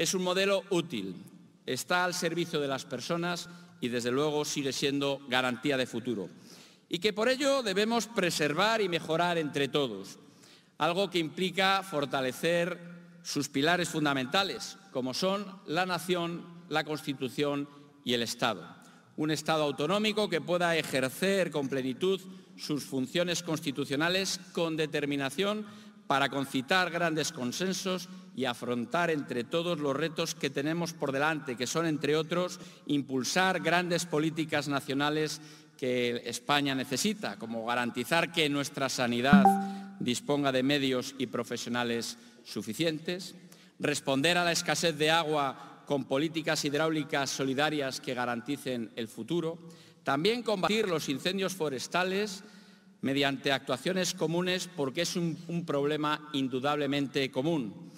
Es un modelo útil, está al servicio de las personas y desde luego sigue siendo garantía de futuro. Y que por ello debemos preservar y mejorar entre todos, algo que implica fortalecer sus pilares fundamentales, como son la nación, la Constitución y el Estado. Un Estado autonómico que pueda ejercer con plenitud sus funciones constitucionales con determinación para concitar grandes consensos y afrontar entre todos los retos que tenemos por delante, que son, entre otros, impulsar grandes políticas nacionales que España necesita, como garantizar que nuestra sanidad disponga de medios y profesionales suficientes, responder a la escasez de agua con políticas hidráulicas solidarias que garanticen el futuro, también combatir los incendios forestales, mediante actuaciones comunes porque es un, problema indudablemente común